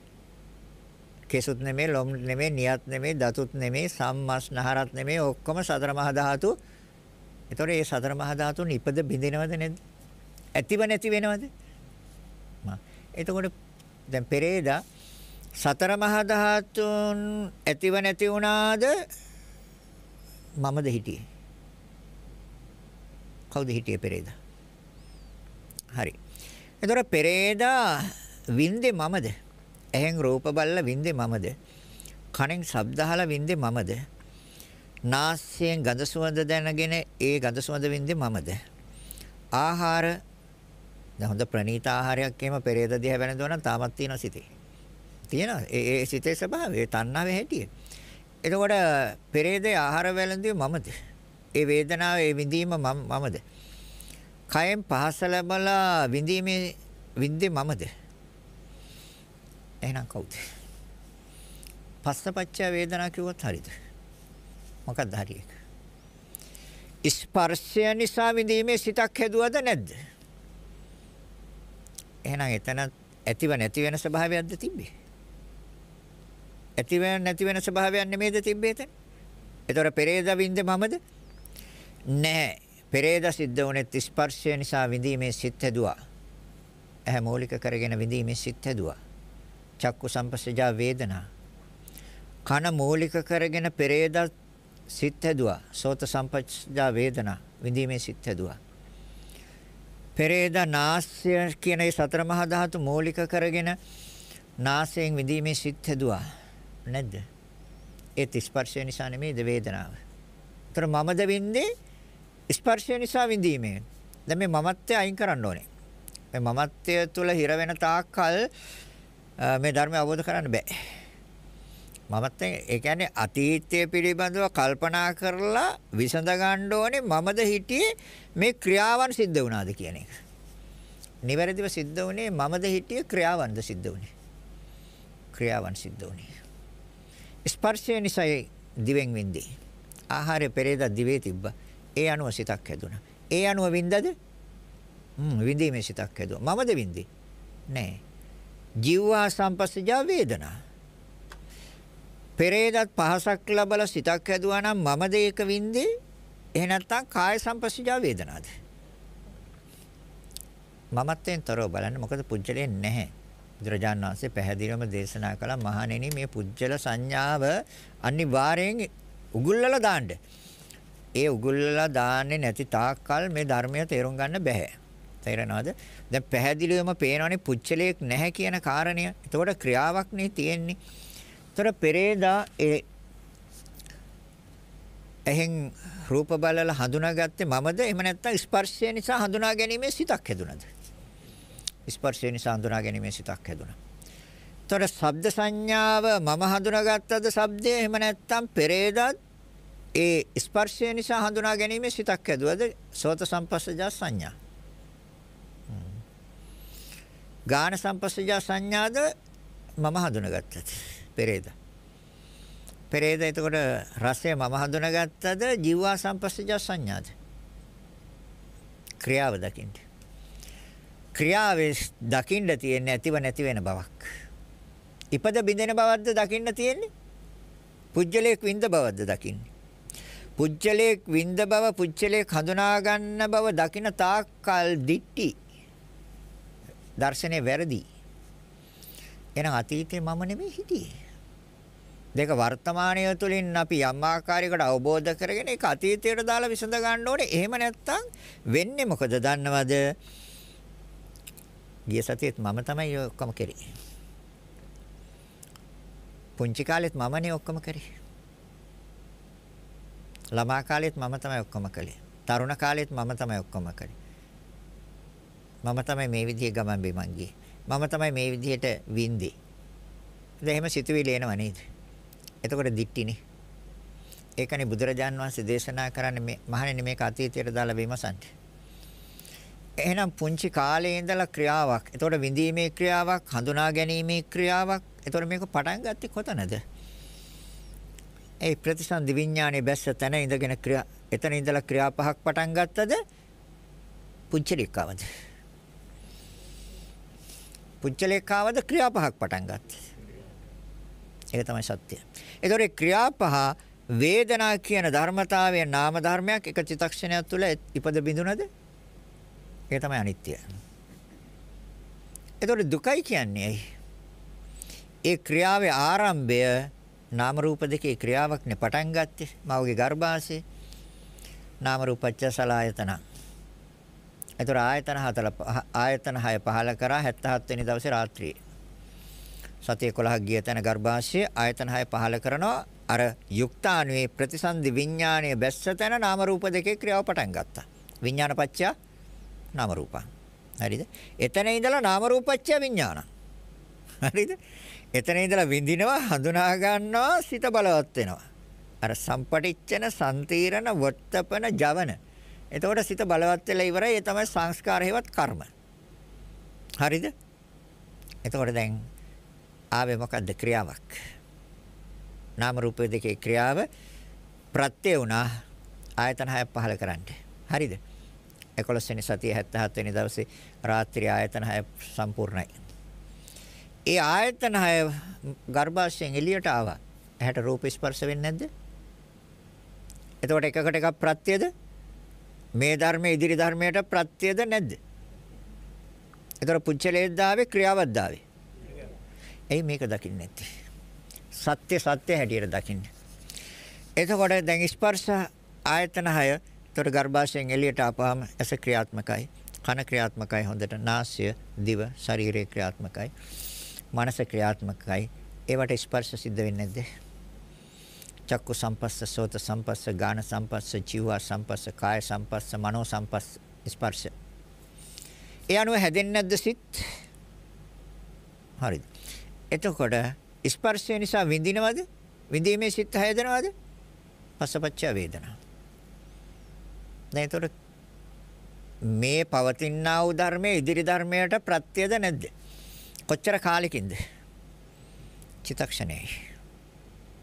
කෙසුත් නෙමෙයි, ලොම් නෙමෙයි, නියත් නෙමෙයි, දතුත් නෙමෙයි, සම්මස් නහරත් නෙමෙයි, ඔක්කොම සතර මහා ධාතු. ඒතොර මේ සතර මහා ධාතුන් ඉපද බිඳිනවද නැද්ද? ඇතිව නැති වෙනවද? එතකොට දැන් පෙරේදා සතර මහා ධාතුන් ඇතිව නැති වුණාද මමද හිටියේ කවුද හිටියේ පෙරේදා හරි එතකොට පෙරේදා වින්දේ මමද එහෙන් රූප බලලා වින්දේ මමද කනෙන් ශබ්ද අහලා වින්දේ මමද නාසයෙන් ගඳ සුවඳ දැනගෙන ඒ ගඳ සුවඳ වින්දේ මමද ආහාර දැන් හොඳ ප්‍රණීත ආහාරයක් එහෙම පෙරේත දිහා බැලඳනවා නම් තාමත් තියෙනවා සිතේ. තියෙනවා. ඒ ඒ සිතේ ස්වභාවය, ඒ තණ්හාවේ හැටි. එතකොට පෙරේතේ ආහාර වැළඳුවේ මමද? ඒ වේදනාව, ඒ විඳීම මමද? කයෙන් පහස ලැබලා විඳීමේ විඳේ මමද? එහෙනම් කවුද? පස්සපච්ච වේදනා කිව්වත් හරිද? මොකක්ද හරියක? ස්පර්ශය නිසා විඳීමේ සිතක් හැදුවද නැද්ද? එහෙනම් එතන ඇතිව නැති වෙන ස්වභාවයක්ද තිබ්බේ? ඇතිව නැති වෙන ස්වභාවයක් නෙමේද තිබ්බේ එතන? ඒතොර පෙරේද වින්ද මමද? නැහැ. පෙරේද සිද්ධ වුණේ ස්පර්ශය නිසා විඳීමේ සිත් හැදුවා. ඇහැ මූලික කරගෙන විඳීමේ සිත් හැදුවා. චක්කු සම්පස්සජා වේදනා. කන මූලික කරගෙන පෙරේද සිත් හැදුවා. සෝත සම්පස්සජා වේදනා විඳීමේ සිත් හැදුවා. පෙරේද නාස්‍ය කියන ඒ සතර මහා ධාතු මූලික කරගෙන නාසයෙන් විඳීමේ සිත් හැදුවා නැද්ද? ඒත් ස්පර්ශය නිසා නෙමෙයිද වේදනාව. ඒතර මමද විඳේ ස්පර්ශය නිසා විඳීමේ. දැන් මේ මමත්වය අයින් කරන්න ඕනේ. මේ මමත්වය තුල හිර වෙන තාක්කල් මේ ධර්මය අවබෝධ කරන්න බෑ. මමත් ඒ කියන්නේ අතීතය පිළිබඳව කල්පනා කරලා විසඳ ගන්න ඕනේ මමද හිටියේ මේ ක්‍රියාවන් සිද්ධ වුණාද කියන එක. නිවැරදිව සිද්ධ වුණේ මමද හිටියේ ක්‍රියාවන්ද සිද්ධ වුණේ. ක්‍රියාවන් සිද්ධ වුණේ. ස්පර්ශය නිසායි දිවෙන් වින්දේ. ආහාරය පෙරේද දිවේ තිබ්බා. ඒ අනුව සිතක් හැදුණා. ඒ අනුව වින්දද? හ්ම් විඳීමේ සිතක් හැදුවා. මමද වින්දේ? නෑ. ජීවා සම්පස්සජා වේදනා පෙරේදත් පහසක් ලැබලා සිතක් හැදුවා නම් මම දෙයක වින්දේ එහෙ නැත්තම් කාය සම්පස්සජා වේදනාද මමත්වෙන් තොරව බලන්න මොකද පුජ්‍යලේ නැහැ බුදුරජාණන් වහන්සේ පැහැදිලිවම දේශනා කළා මහණෙනි මේ පුජ්‍යල සංඥාව අනිවාර්යෙන් උගුල්ලලා දාන්න ඒ උගුල්ලලා දාන්නේ නැති තාක්කල් මේ ධර්මය තේරුම් ගන්න බෑ තේරෙනවද? දැන් පැහැදිලිවම පේනවනේ පුච්චලයක් නැහැ කියන කාරණය. එතකොට ක්‍රියාවක් නේ තියෙන්නේ. තොර පෙරේදා ඒ එහෙන් රූප බලලා හඳුනාගත්තේ මමද එහෙම නැත්නම් ස්පර්ශය නිසා හඳුනා ගැනීමේ සිතක් හැදුනද ස්පර්ශය නිසා හඳුනා ගැනීමේ සිතක් හැදුනා. ତොර ශබ්ද සංඥාව මම හඳුනාගත්තද ශබ්දය එහෙම නැත්නම් පෙරේදත් ඒ ස්පර්ශය නිසා හඳුනා ගැනීමේ සිතක් හැදුවද සෝත සම්පස්සජා සංඥා. ගාන සම්පස්සජා සංඥාද මම හඳුනාගත්තද පෙරේද. පෙරේද එතකොට රසය මම හඳුනාගත්තද ජීවා සංපස්සජ සංඥාද? ක්‍රියාව දකින්න. ක්‍රියාවේ දකින්න තියෙන ඇතිව නැති වෙන බවක්. ඉපද බිඳෙන බවක්ද දකින්න තියෙන්නේ? පුජ්‍යලයක් විඳ බවක්ද දකින්නේ? පුජ්‍යලයක් විඳ බව පුජ්‍යලයක් හඳුනා ගන්න බව දකින තාක්කල් දිට්ටි දර්ශනේ වැරදි. එහෙනම් අතීතේ මම නෙමෙයි හිටියේ. දෙක වර්තමානය තුලින් අපි යම් ආකාරයකට අවබෝධ කරගෙන ඒක අතීතයට දාලා විසඳ ගන්න ඕනේ. එහෙම නැත්තම් වෙන්නේ මොකද දන්නවද? ගිය සතියේත් මම තමයි ඔක්කොම කරේ. පුංචි කාලෙත් මමනේ ඔක්කොම කරේ. ළමා කාලෙත් මම තමයි ඔක්කොම කළේ. තරුණ කාලෙත් මම තමයි ඔක්කොම කළේ. මම තමයි මේ විදිහේ ගමන් බිමන් ගියේ. මම තමයි මේ විදිහට වින්දේ. දැන් එහෙම සිතුවිලි එනව නේද? එතකොට දික්ටිනේ. ඒකනේ බුදුරජාන් වහන්සේ දේශනා කරන්නේ මේ මහණෙනි මේක අතීතයට දාලා විමසන්න. එහෙනම් පුංචි කාලේ ඉඳලා ක්‍රියාවක්. එතකොට විඳීමේ ක්‍රියාවක්, හඳුනා ගැනීමේ ක්‍රියාවක්. එතකොට මේක පටන් ගත්තේ කොතනද? ඒ ප්‍රතිසන්දි විඥානයේ බැස්ස තැන ඉඳගෙන ක්‍රියා එතන ඉඳලා ක්‍රියා පහක් පටන් ගත්තද? පුච්චලිකාවද? පුච්චලිකාවද ක්‍රියා පහක් පටන් ගත්තේ. ඒක තමයි සත්‍ය. ඒතොරේ ක්‍රියා පහ වේදනා කියන ධර්මතාවයේ නාම ධර්මයක් එක චිතක්ෂණයක් තුළ ඉපද බිඳුනද? ඒක තමයි අනිත්‍ය. ඒතොරේ දුකයි කියන්නේ ඇයි? ඒ ක්‍රියාවේ ආරම්භය නාම රූප දෙකේ ක්‍රියාවක්නේ පටන් ගත්තේ මවගේ ගර්භාෂයේ නාම රූපච්චසලායතන. ඒතොර ආයතන හතර ආයතන 6 පහල කරා 77 වෙනි දවසේ රාත්‍රියේ සති 11ක් ගිය තැන ගර්භාෂය ආයතන 6 පහල කරනවා අර යුක්තාණුවේ ප්‍රතිසන්දි විඥානයේ බැස්ස තැන නාම රූප දෙකේ ක්‍රියාව පටන් ගත්තා විඥානපච්චය නාම රූපං හරිද එතන ඉඳලා නාම රූපච්චය විඥානං හරිද එතන ඉඳලා විඳිනවා හඳුනා ගන්නවා සිත බලවත් වෙනවා අර සම්පටිච්චන සම්තිරණ වර්තපන ජවන එතකොට සිත බලවත් වෙලා ඉවරයි ඒ තමයි සංස්කාර හේවත් කර්ම හරිද එතකොට දැන් ආවේ මොකද්ද ක්‍රියාවක් නාම රූප දෙකේ ක්‍රියාව ප්‍රත්‍ය වුණා ආයතන හයක් පහල කරන්න හරිද 11 වෙනි සතිය 77 වෙනි දවසේ රාත්‍රී ආයතන හය සම්පූර්ණයි ඒ ආයතන හය ගර්භාෂයෙන් එළියට ආවා ඇහැට රූප ස්පර්ශ වෙන්නේ නැද්ද එතකොට එකකට එකක් ප්‍රත්‍යද මේ ධර්මයේ ඉදිරි ධර්මයට ප්‍රත්‍යද නැද්ද? ඒතර පුච්චලේ දාවේ ක්‍රියාවක් දාවේ. ඇයි මේක දකින්නේ නැත්තේ? සත්‍ය සත්‍ය හැටියට දකින්න. එතකොට දැන් ස්පර්ශ ආයතන 6 තොර ගර්භාෂයෙන් එළියට ආපුවාම ඇස ක්‍රියාත්මකයි, කන ක්‍රියාත්මකයි හොඳට, නාසය, දිව, ශරීරය ක්‍රියාත්මකයි, මනස ක්‍රියාත්මකයි. ඒවට ස්පර්ශ සිද්ධ වෙන්නේ නැද්ද? චක්කු සම්පස්ස, සෝත සම්පස්ස, ගාන සම්පස්ස, ජීවා සම්පස්ස, කාය සම්පස්ස, මනෝ සම්පස්ස ස්පර්ශ. ඒ අනුව හැදෙන්නේ නැද්ද සිත්? හරිද? එතකොට ස්පර්ශය නිසා විඳිනවද? විඳීමේ සිත් හැදෙනවද? පසපච්ච වේදනා. දැන් එතකොට මේ පවතිනා වූ ධර්මයේ ඉදිරි ධර්මයට ප්‍රත්‍යද නැද්ද? කොච්චර කාලෙකින්ද? චිතක්ෂණේ.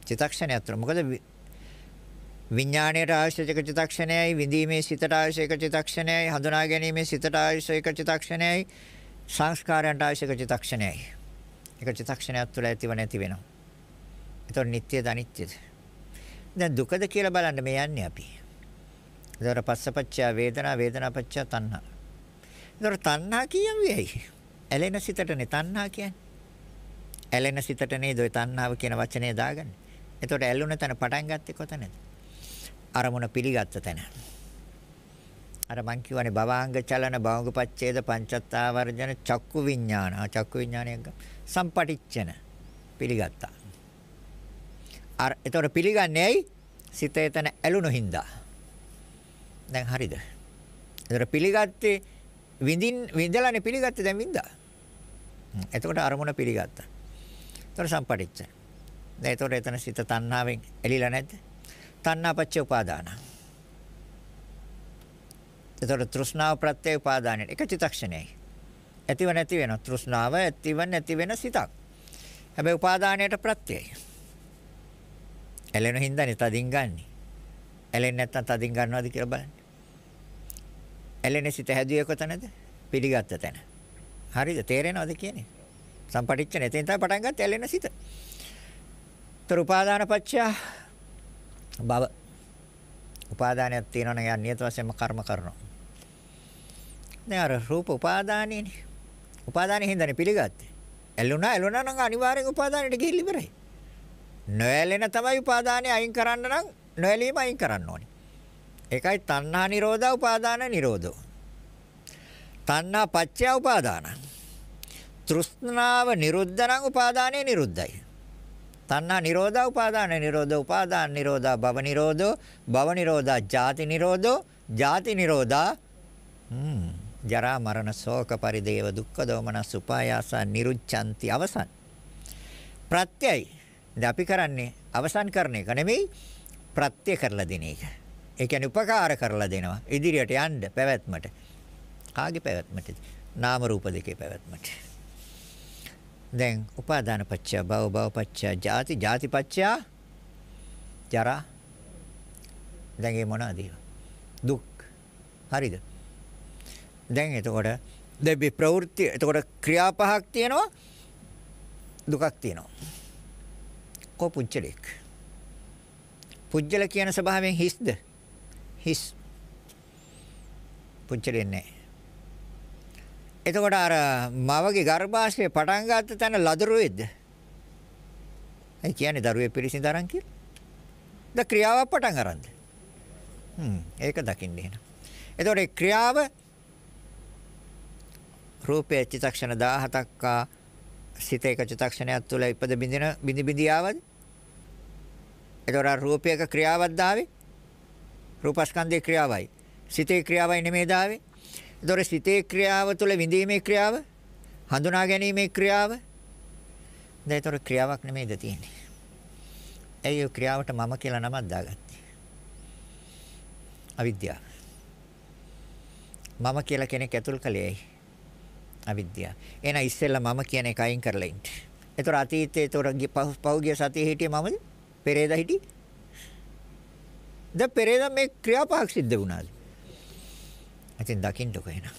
චිතක්ෂණය අතර මොකද විඥාණයට අවශ්‍යක චිතක්ෂණයයි විඳීමේ සිතට අවශ්‍යක චිතක්ෂණයයි හඳුනා ගැනීමේ සිතට අවශ්‍යක චිතක්ෂණයයි සංස්කාරයන්ට අවශ්‍යක චිතක්ෂණයයි ඒක චිත්තක්ෂණයක් තුළ ඇතිව නැති වෙනවා. එතකොට නිට්ටයද අනිත්‍යද? දැන් දුකද කියලා බලන්න මේ යන්නේ අපි. එතකොට පස්සපච්චය වේදනා වේදනාපච්චය තණ්හා. එතකොට තණ්හා කියන්නේ ඇලෙන සිතටනේ තණ්හා කියන්නේ. ඇලෙන සිතට නේද ඔය තණ්හාව කියන වචනේ දාගන්නේ. එතකොට ඇලුන තැන පටන් ගත්තේ කොතනද? අරමුණ පිළිගත්ත තැන. අර මං කියවනේ භවාංග චලන භවංගපච්ඡේද පංචත්තාවර්ජන චක්කු විඥාන චක්කු විඥානයක් සම්පටිච්ඡන පිළිගත්තා අර ඒතකොට පිළිගන්නේ ඇයි සිතේ තන ඇලුණු හින්දා දැන් හරිද ඒතර පිළිගත්තේ විඳින් විඳලානේ පිළිගත්තේ දැන් විඳා එතකොට අරමුණ පිළිගත්තා ඒතකොට සම්පටිච්ඡන දැන් ඒතකොට එතන සිත තණ්හාවෙන් එලිලා නැද්ද තණ්හාපච්ච උපාදානා එතකොට තෘෂ්ණාව ප්‍රත්‍ය උපාදානයේ එක චිතක්ෂණයයි. ඇතිව නැති වෙන තෘෂ්ණාව ඇතිව නැති වෙන සිතක්. හැබැයි උපාදානයට ප්‍රත්‍යයයි. ඇලෙන හින්දානේ තදින් ගන්නෙ. ඇලෙන්නේ නැත්නම් තදින් ගන්නවද කියලා බලන්න. ඇලෙන සිත හැදුවේ කොතනද? පිළිගත්ත තැන. හරිද? තේරෙනවද කියන්නේ? සම්පටිච්චන එතෙන් තමයි පටන් ගත්තේ ඇලෙන සිත. ତර උපාදාන පත්‍ය භව. උපාදානයක් තියෙනවනම් යා නියත වශයෙන්ම කර්ම කරනවා. නෑ අර රූප උපාදානයනේ. උපාදානෙ හින්දානේ පිළිගත්තේ. ඇලුනා ඇලුනා නම් අනිවාර්යෙන් උපාදානෙට ගිහින් ඉවරයි. නොඇලෙන තමයි උපාදානෙ අයින් කරන්න නම් නොඇලීම අයින් කරන්න ඕනේ. ඒකයි තණ්හා නිරෝධා උපාදාන නිරෝධෝ. තණ්හා පච්චය උපාදාන. තෘෂ්ණාව නිරුද්ධ නම් උපාදානය නිරුද්ධයි. තණ්හා නිරෝධා උපාදාන නිරෝධෝ උපාදාන නිරෝධා භව නිරෝධෝ භව නිරෝධා ජාති නිරෝධෝ ජාති නිරෝධා හ්ම් ජරා මරණ ශෝක පරිදේව දුක්ඛ දෝමනස් උපායාස නිරුච්ඡanti අවසන්. ප්‍රත්‍යයි. දැන් අපි කරන්නේ අවසන් කරන එක නෙමෙයි ප්‍රත්‍ය කරලා දෙන එක. ඒ කියන්නේ උපකාර කරලා දෙනවා ඉදිරියට යන්න පැවැත්මට. කාගේ පැවැත්මටද? නාම රූප දෙකේ පැවැත්මට. දැන් උපාදාන පත්‍ය භව භව පත්‍ය ජාති ජාති පත්‍ය ජරා දැන් ඒ මොනවාද දුක් හරිද දැන් එතකොට දෙබි ප්‍රවෘත්ති එතකොට ක්‍රියා පහක් තියෙනවා දුකක් තියෙනවා. කෝ පුජ්‍යලෙක්. පුජ්‍යල කියන ස්වභාවයෙන් හිස්ද? හිස්. පුජ්‍යලෙන්නේ. එතකොට අර මවගේ ගර්භාෂයේ පටන් ගත්ත තැන ලදරුවේද? ඒ කියන්නේ දරුවේ පිරිසිඳ අරන් කියලා. ද ක්‍රියාව පටන් අරන්ද? හ්ම් ඒක දකින්න එහෙනම්. එතකොට ක්‍රියාව රූපයේ චිතක්ෂණ 17ක් ආ සිත එක චිතක්ෂණයක් තුළ ඉපද බින්දින බිනි බින්දියාවද? එතකොට රූපයක ක්‍රියාවක් දාවේ. රූපස්කන්ධේ ක්‍රියාවයි. සිතේ ක්‍රියාවයි නෙමෙයි දාවේ. එතකොට සිතේ ක්‍රියාව තුළ විඳීමේ ක්‍රියාව, හඳුනා ගැනීමේ ක්‍රියාව. දැන් එතකොට ක්‍රියාවක් නෙමෙයිද තියෙන්නේ. ඇයි ඒ ක්‍රියාවට මම කියලා නමක් දාගත්තේ? අවිද්‍යාව. මම කියලා කෙනෙක් ඇතුල් කළේ ඇයි? අවිද්‍යාව. එහෙනම් ඉස්සෙල්ලා මම කියන එක අයින් කරලා ඉන්න. ඒතොර අතීතයේ ඒතොර පහුගිය සතියේ හිටියේ මමද? පෙරේදා හිටියේ? දැන් පෙරේදා මේ ක්‍රියාපහක් සිද්ධ වුණාද? ඉතින් දකින්නකො එහෙනම්.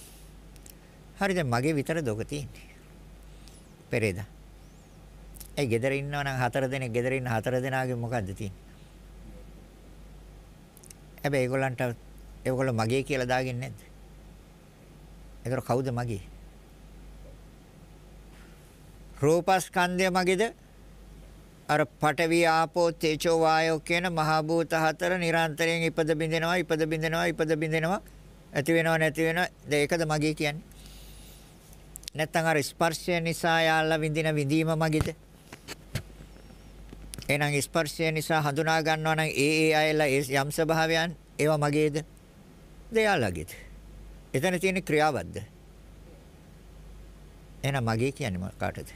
හරි දැන් මගේ විතර දොක තියෙන්නේ. පෙරේදා. ඒ ගෙදර ඉන්නවා නම් හතර දෙනෙක් ගෙදර ඉන්න හතර දෙනාගේ මොකද්ද තියෙන්නේ? හැබැයි ඒගොල්ලන්ට ඒගොල්ලෝ මගේ කියලා දාගන්නේ නැද්ද? ඒතර කවුද මගේ? රූපස්කන්ධය මගේද අර පඨවි ආපෝ තේජෝ වායෝ කියන මහා භූත හතර නිරන්තරයෙන් ඉපද බින්දෙනවා ඉපද බින්දෙනවා ඉපද බින්දෙනවා ඇති වෙනව නැති වෙනව ඒකද මගේ කියන්නේ නැත්නම් අර ස්පර්ශය නිසා යාලා විඳින විඳීම මගේද එහෙනම් ස්පර්ශය නිසා හඳුනා ගන්නවා නම් ඒ ඒ අයලා යම් ස්වභාවයන් ඒවා මගේද දෙයාලගේද එතන තියෙන ක්‍රියාවක්ද එහෙනම් මගේ කියන්නේ කාටද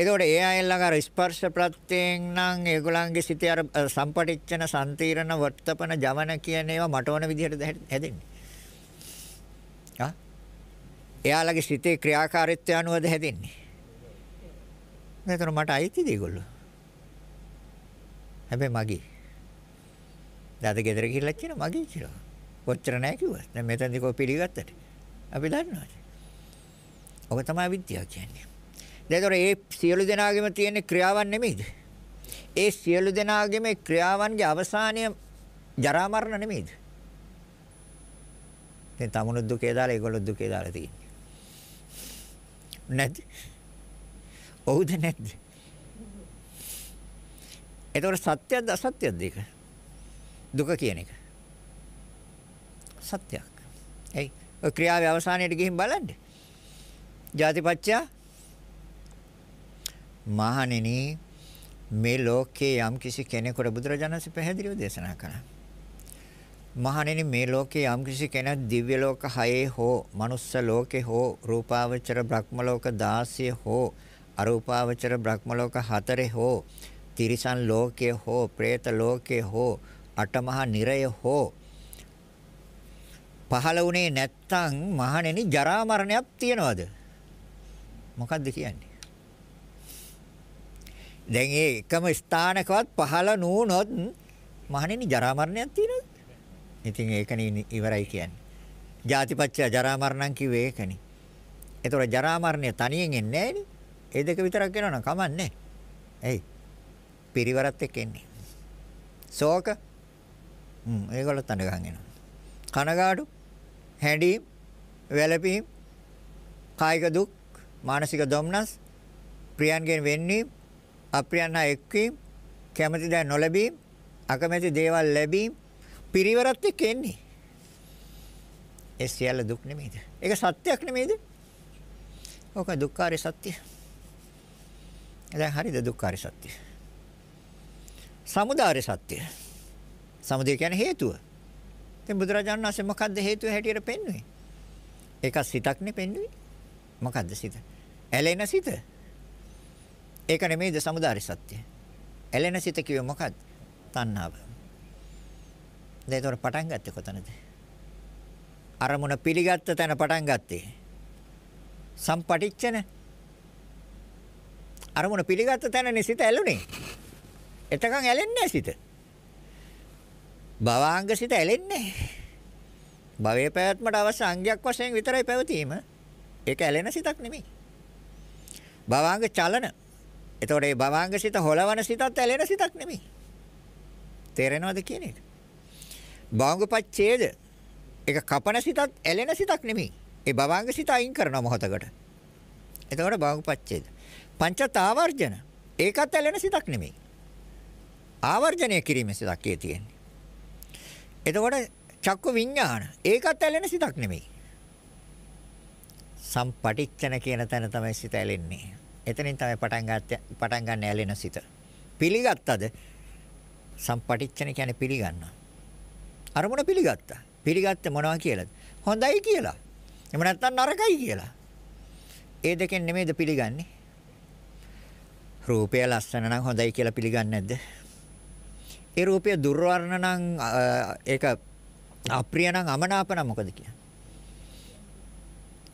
එතකොට ඒ අය ළඟ ස්පර්ශ ප්‍රත්‍යයෙන් නම් ඒගොල්ලන්ගේ සිතේ අර සම්පටිච්චන සම්තිරණ වර්තපන ජවන කියන ඒවා මට ඕන විදිහට හැදෙන්නේ. ආ? එයාලගේ සිතේ ක්‍රියාකාරීත්වය අනුවද හැදෙන්නේ. නේතර මට අයිතිද ඒගොල්ලෝ? හැබැයි මගේ. දාද ගෙදර ගිහිල්ලා කියන මගේ කියලා. කොච්චර නැහැ කිව්වා. දැන් මෙතනදී කො පිළිගත්තට. අපි දන්නවද? ඔක තමයි විද්‍යාව කියන්නේ. දැන් ඒ සියලු දෙනාගෙම තියෙන ක්‍රියාවන් නෙමෙයිද? ඒ සියලු දෙනාගෙම ක්‍රියාවන්ගේ අවසානය ජරා මරණ නෙමෙයිද? දැන් තමනුත් දුකේ දාලා ඒගොල්ලොත් දුකේ දාලා තියෙන්නේ. නැද්ද? ඔව්ද නැද්ද? ඒතකොට සත්‍යද අසත්‍යද ඒක? දුක කියන එක. සත්‍යයක්. ඒ ක්‍රියාවේ අවසානයට ගිහින් බලන්න. ජාතිපච්චා මහණෙනි මේ ලෝකයේ යම්කිසි කෙනෙකුට බුදුරජාණන්සේ පැහැදිලිව දේශනා කරා. මහණෙනි මේ ලෝකයේ යම්කිසි කෙනෙක් දිව්‍ය ලෝක 6 හෝ manuss ලෝකේ හෝ රූපාවචර බ්‍රහ්ම ලෝක 16 හෝ අරූපාවචර බ්‍රහ්ම ලෝක 4 හෝ තිරිසන් ලෝකයේ හෝ പ്രേත ලෝකයේ හෝ අටමහා නිරය හෝ පහළ වුණේ නැත්තම් මහණෙනි ජරා මරණයක් තියනවද? මොකද්ද කියන්නේ? දැන් ඒ එකම ස්ථානකවත් පහළ නූනොත් මහණෙනි ජරා මරණයක් තියෙනවද? ඉතින් ඒකනේ ඉවරයි කියන්නේ. ජාතිපච්චය ජරා මරණම් කිව්වේ ඒකනේ. ඒතොර ජරා මරණය තනියෙන් එන්නේ නැහෙනි. ඒ දෙක විතරක් වෙනවනම් කමන්නේ. ඇයි? පිරිවරත් එක්ක එන්නේ. ශෝක හ්ම් ඒගොල්ලෝ තන ගහන් එනවා. කනගාටු හැඬීම් වැළපීම් කායික දුක් මානසික දුම්නස් ප්‍රියන්ගෙන් වෙන්නේ අප්‍රියන් හා එක්වීම කැමති දෑ නොලැබීම අකමැති දේවල් ලැබීම පිරිවරත් එක්ක එන්නේ ඒ සියල්ල දුක් නෙමෙයිද ඒක සත්‍යයක් නෙමෙයිද ඕක දුක්ඛාරය සත්‍ය දැන් හරිද දුක්ඛාරය සත්‍ය සමුදාය සත්‍ය සමුදය කියන්නේ හේතුව දැන් බුදුරජාණන් වහන්සේ මොකද්ද හේතුව හැටියට පෙන්වන්නේ ඒක සිතක් නේ පෙන්වන්නේ මොකද්ද සිත ඇලෙන සිත ඒක නෙමෙයිද samudāri සත්‍ය? ඇලෙන සිත කිව්වේ මොකක්ද? තණ්හාව. දැන් ඒතර පටන් ගත්තේ කොතනද? අරමුණ පිළිගත්ත තැන පටන් ගත්තේ. සම්පටිච්චන අරමුණ පිළිගත්ත තැනනේ සිත ඇලුනේ. එතකන් ඇලෙන්නේ සිත. භවාංග සිත ඇලෙන්නේ භවයේ පැවැත්මට අවශ්‍ය අංගයක් වශයෙන් විතරයි පැවතීම. ඒක ඇලෙන සිතක් නෙමෙයි. භවාංග චලන එතකොට මේ භවංග සිත හොලවන සිතත් ඇලෙන සිතක් නෙමෙයි. තේරෙනවද කියන එක? භවංගපච්ඡේද ඒක කපන සිතත් ඇලෙන සිතක් නෙමෙයි. ඒ භවංග සිත අයින් කරන මොහොතකට. එතකොට භවංගපච්ඡේද. පංචතාවර්ජන ඒකත් ඇලෙන සිතක් නෙමෙයි. ආවර්ජනය කිරීමේ සිතක් ඒ තියෙන්නේ. එතකොට චක්කු විඥාන ඒකත් ඇලෙන සිතක් නෙමෙයි. සම්පටිච්ඡන කියන තැන තමයි සිත ඇලෙන්නේ. එතනින් තමයි පටන් ගන්න පටන් ගන්න ඇලෙන සිත. පිළිගත්තද? සම්පටිච්ඡන කියන්නේ පිළිගන්නවා. අරමුණ පිළිගත්තා. පිළිගත්තේ මොනවා කියලාද? හොඳයි කියලා. එහෙම නැත්නම් නරකයි කියලා. ඒ දෙකෙන් නෙමෙයිද පිළිගන්නේ? රූපය ලස්සන නම් හොඳයි කියලා පිළිගන්නේ නැද්ද? ඒ රූපය දුර්වර්ණ නම් ඒක අප්‍රිය නම් අමනාප නම් මොකද කියන්නේ?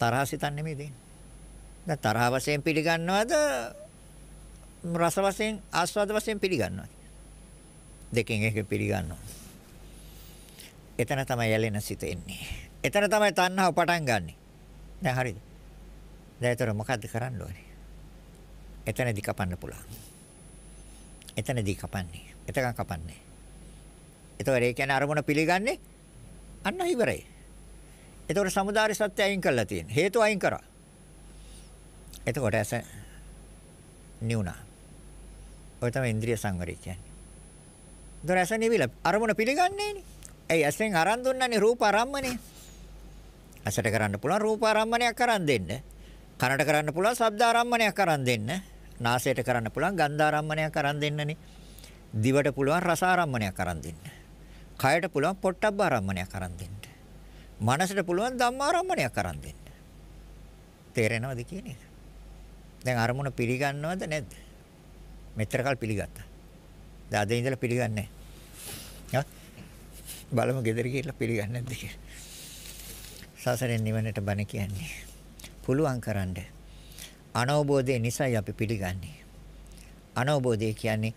තරහසිතන් නෙමෙයි දෙන්නේ. දැන් තරහ වශයෙන් පිළිගන්නවද රස වශයෙන් ආස්වාද වශයෙන් පිළිගන්නවද දෙකෙන් එක පිළිගන්නවා එතන තමයි යැලෙන සිත එන්නේ එතන තමයි තණ්හාව පටන් ගන්නෙ දැන් හරිද දැන් ඒතර මොකද්ද කරන්න ඕනේ එතනදී කපන්න පුළුවන් එතනදී කපන්නේ එතකන් කපන්නේ එතකොට ඒ කියන්නේ අරමුණ පිළිගන්නේ අන්න ඉවරයි එතකොට samudāri සත්‍ය අයින් කරලා තියෙන හේතු අයින් කරා එතකොට ඇස නිවුණා. ඔය තමයි ඉන්ද්‍රිය සංවරය කියන්නේ. දොර ඇස නිවිලා අරමුණ පිළිගන්නේනේ. ඒ ඇසෙන් අරන් දුන්නානේ රූප ආරම්මනේ. ඇසට කරන්න පුළුවන් රූප ආරම්මණයක් අරන් දෙන්න. කනට කරන්න පුළුවන් ශබ්ද ආරම්මණයක් අරන් දෙන්න. නාසයට කරන්න පුළුවන් ගන්ධ ආරම්මණයක් අරන් දෙන්නනේ. දිවට පුළුවන් රස ආරම්මණයක් අරන් දෙන්න. කයට පුළුවන් පොට්ටබ්බ ආරම්මණයක් අරන් දෙන්න. මනසට පුළුවන් ධම්මාරම්මණයක් අරන් දෙන්න. තේරෙනවද කියන්නේ? දැන් අරමුණ පිළිගන්නවද නැද්ද? මෙතර කල් පිළිගත්තා. දැන් අද ඉඳලා පිළිගන්නේ නැහැ. බලමු ගෙදර ගිහිල්ලා පිළිගන්නේ නැද්ද කියලා. සසරෙන් නිවනට බණ කියන්නේ. පුළුවන් කරන්න. අනවබෝධය නිසායි අපි පිළිගන්නේ. අනවබෝධය කියන්නේ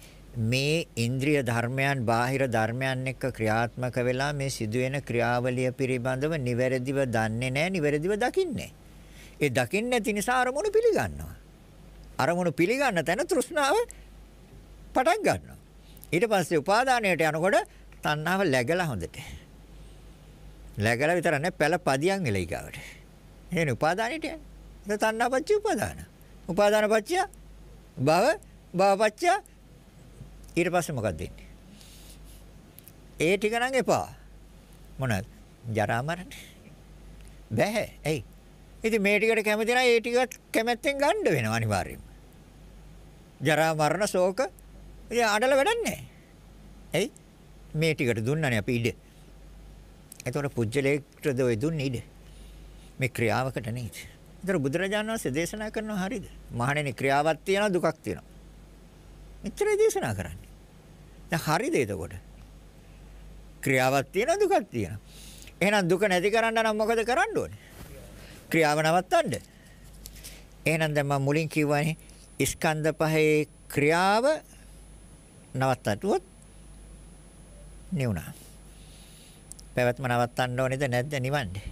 මේ ඉන්ද්‍රිය ධර්මයන් බාහිර ධර්මයන් එක්ක ක්‍රියාත්මක වෙලා මේ සිදුවෙන ක්‍රියාවලිය පිළිබඳව නිවැරදිව දන්නේ නැහැ නිවැරදිව දකින්නේ. ඒ දකින්නේ නැති නිසා අරමුණු පිළිගන්නවා. අරමුණු පිළිගන්න තැන තෘෂ්ණාව පටන් ගන්නවා. ඊට පස්සේ උපාදානයට යනකොට තණ්හාව läගලා හොඳට. läගලා විතර නැහැ පැල පදියන් වෙලා ඊගාවට. එහෙනම් උපාදානයට යන්නේ. ඒක තණ්හාපච්චය උපාදාන. උපාදානපච්චය භව භවපච්චය ඊට පස්සේ මොකක්ද වෙන්නේ? ඒ ටික නම් එපා. මොනවාද? ජරා මරණ. බෑ. එයි. ඉතින් මේ ටිකට කැමති නම් ඒ ටිකත් කැමැත්තෙන් ගන්න වෙනවා අනිවාර්යයෙන්ම. ජරා මරණ ශෝක ඒ අඩල වැඩක් නැහැ. එයි මේ ටිකට දුන්නනේ අපි ඉඩ. එතකොට පුජ්‍යලේක්ටද ඔය දුන්නේ ඉඩ. මේ ක්‍රියාවකට නේද? ඒතර බුදුරජාණන් වහන්සේ දේශනා කරනවා හරියද? මහණෙනි ක්‍රියාවක් තියෙනවා දුකක් තියෙනවා. මෙච්චරයි දේශනා කරන්නේ. දැන් හරියද එතකොට? ක්‍රියාවක් තියෙනවා දුකක් තියෙනවා. එහෙනම් දුක නැති කරන්න නම් මොකද කරන්න ඕනේ? ක්‍රියාව නවත්තන්න. එහෙනම් දැන් මම මුලින් කිව්වනේ ස්කන්ධ පහේ ක්‍රියාව නවත්තටුවොත් නිවුණා. පැවැත්ම නවත්තන්න ඕනේද නැද්ද නිවන්නේ?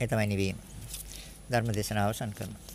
ඒ තමයි නිවීම. ධර්ම දේශනාව අවසන් කරනවා.